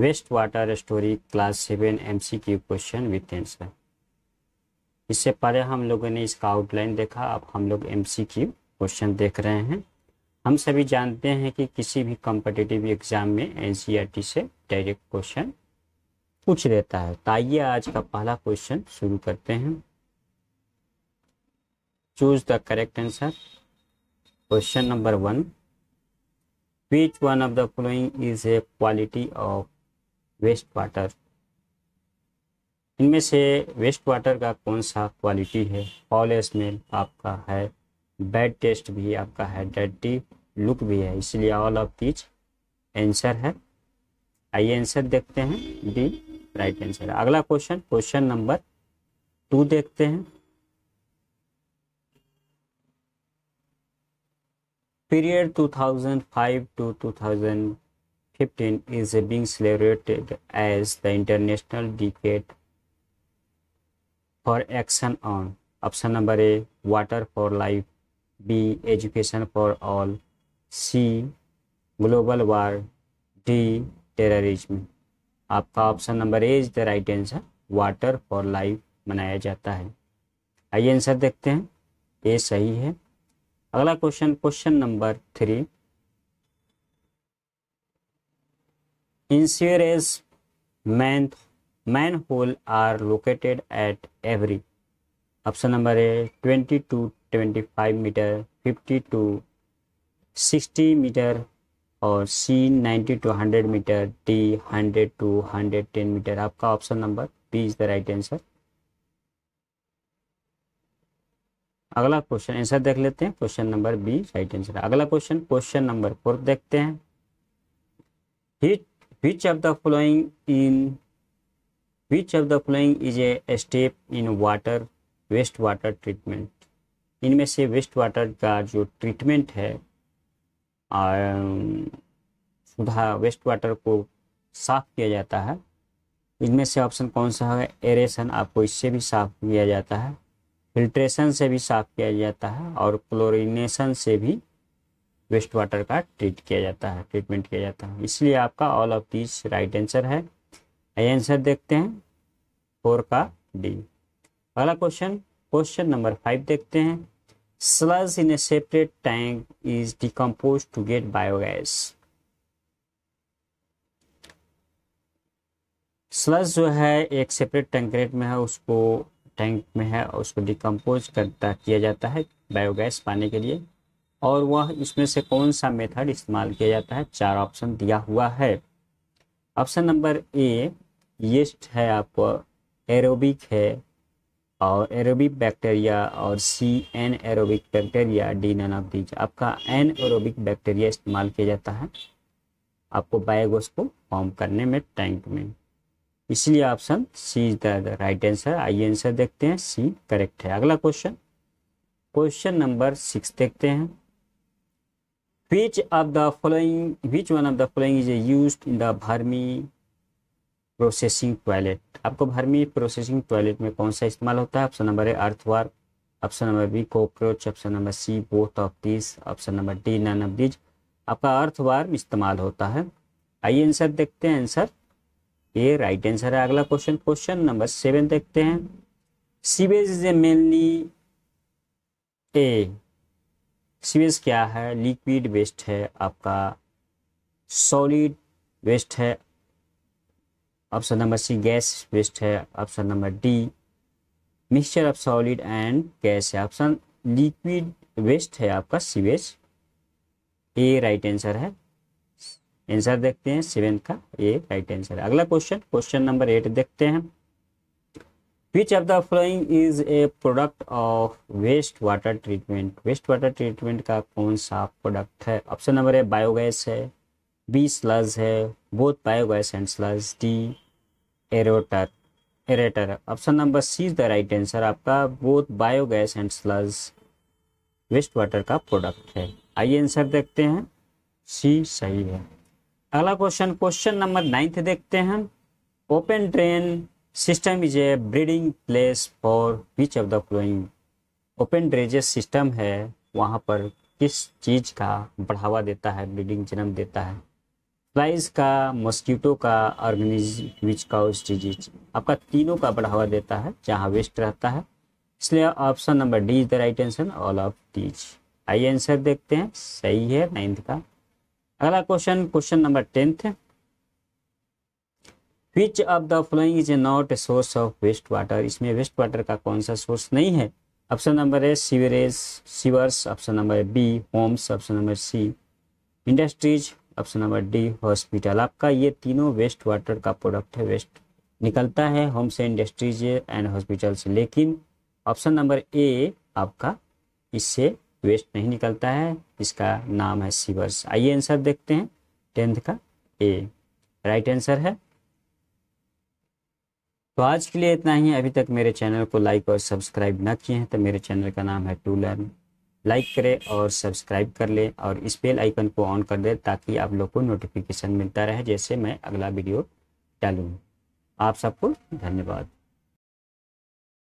Waste water story class seven MCQ question with answer इससे पहले हम लोगों ने इसका आउटलाइन देखा अब हम लोग एमसीक्यू क्वेश्चन देख रहे हैं हम सभी जानते हैं कि किसी भी कॉम्पिटेटिव एग्जाम में एनसीईआरटी e से डायरेक्ट क्वेश्चन पूछ लेता है तो आइए आज का पहला क्वेश्चन शुरू करते हैं choose the correct answer question number one which one of the following is a quality of waste water इनमें से वेस्ट वाटर का कौन सा क्वालिटी है फॉल स्मेल आपका है बैड टेस्ट भी आपका है डर्टी लुक भी है इसलिए ऑल ऑफ दीज आंसर है आइए आंसर देखते हैं डी राइट आंसर अगला क्वेश्चन क्वेश्चन नंबर टू देखते हैं period 2005 to 15 is being celebrated as the International Decade for Action on option number A water for life, B education for all, C global war, D terrorism. आपका option number A is the right answer water for life मनाया जाता है आइए answer देखते हैं ए सही है अगला question question number three insurance man manhole are located at every option number है twenty to twenty five metre fifty to sixty metre और C ninety to hundred metre D hundred to hundred ten metre आपका option number B is the right answer अगला question answer देख लेते हैं question number B right answer अगला question question number four देखते हैं hit which of the following in which of the following is a step in water waste water treatment इनमें से waste water का जो ट्रीटमेंट है um, सुधा waste water को साफ किया जाता है इनमें से ऑप्शन कौन सा है एरेशन आपको इससे भी साफ किया जाता है फिल्ट्रेशन से भी साफ किया जाता है और क्लोरिनेशन से भी वेस्ट वाटर का ट्रीट किया जाता है ट्रीटमेंट किया जाता है इसलिए आपका all of this right answer है आई आंसर देखते हैं फोर का डी अगला क्वेश्चन क्वेश्चन नंबर फाइव देखते हैं sludge in a separate tank is decompose to get biogas sludge जो है एक सेपरेट टैंकरेट में है उसको टैंक में है उसको डिकम्पोज करता किया जाता है बायोगैस पाने के लिए और वह इसमें से कौन सा मेथड इस्तेमाल किया जाता है चार ऑप्शन दिया हुआ है ऑप्शन नंबर ए यस्ट है आपको एरोबिक है और एरोबिक बैक्टीरिया और C anaerobic bacteria D none of these आपका एन एरोबिक बैक्टीरिया इस्तेमाल किया जाता है आपको बायोगोस को फॉर्म करने में टैंक में इसलिए option C is the right answer आई आंसर देखते हैं सी करेक्ट है अगला क्वेश्चन क्वेश्चन नंबर सिक्स देखते हैं which of the following which one of the following is used in the Bharmi processing toilet आपको भर्मी प्रोसेसिंग टॉयलेट में कौन सा इस्तेमाल होता है option number A earthworm option number B cockroach option number C both of this option number D none of this आपका earthworm इस्तेमाल होता है आइए आंसर देखते हैं आंसर ये राइट आंसर है अगला क्वेश्चन क्वेश्चन नंबर सेवन देखते हैं sewage is a mainly a sewage क्या है लिक्विड वेस्ट है आपका सॉलिड वेस्ट है option number C gas waste है option number D mixture of solid and gas है ऑप्शन लिक्विड वेस्ट है आपका सीवेज ए राइट आंसर है आंसर देखते हैं सेवन का ए राइट आंसर है अगला क्वेश्चन क्वेश्चन नंबर एट देखते हैं which of the following is a product of waste water treatment waste water treatment का कौन सा प्रोडक्ट है ऑप्शन नंबर ए बायोगैस है बी स्लज है both biogas and sludge D aerator aerator option number C is the right answer आपका both biogas and sludge waste water का product है आइए आंसर देखते हैं सी सही है अगला क्वेश्चन क्वेश्चन नंबर नाइन्थ देखते हैं open drain system is a breeding place for which of the following open drainage system है वहाँ पर किस चीज़ का बढ़ावा देता है ब्रीडिंग जन्म देता है फ्लाइज का मॉस्किटो का ऑर्गेनिज विच काउज डिजीज आपका तीनों का बढ़ावा देता है जहाँ वेस्ट रहता है इसलिए option number D is the right answer all of these आइए आंसर देखते हैं सही है नाइन्थ का अगला क्वेश्चन क्वेश्चन नंबर टेंथ है which of the following is not a source of waste water इसमें वेस्ट वाटर का कौन सा सोर्स नहीं है option number A sewerage sewers option number B homes option number C industries option number D hospital आपका ये तीनों waste water का प्रोडक्ट है वेस्ट निकलता है होम से इंडस्ट्रीज एंड हॉस्पिटल से लेकिन ऑप्शन नंबर ए आपका इससे वेस्ट नहीं निकलता है इसका नाम है सीवर्स आइए आंसर देखते हैं टेंथ का ए राइट आंसर है तो आज के लिए इतना ही अभी तक मेरे चैनल को लाइक और सब्सक्राइब ना किए हैं तो मेरे चैनल का नाम है टू लर्न लाइक करें और सब्सक्राइब कर लें और इस बेल आइकन को ऑन कर दें ताकि आप लोग को नोटिफिकेशन मिलता रहे जैसे मैं अगला वीडियो डालूँ आप सबको धन्यवाद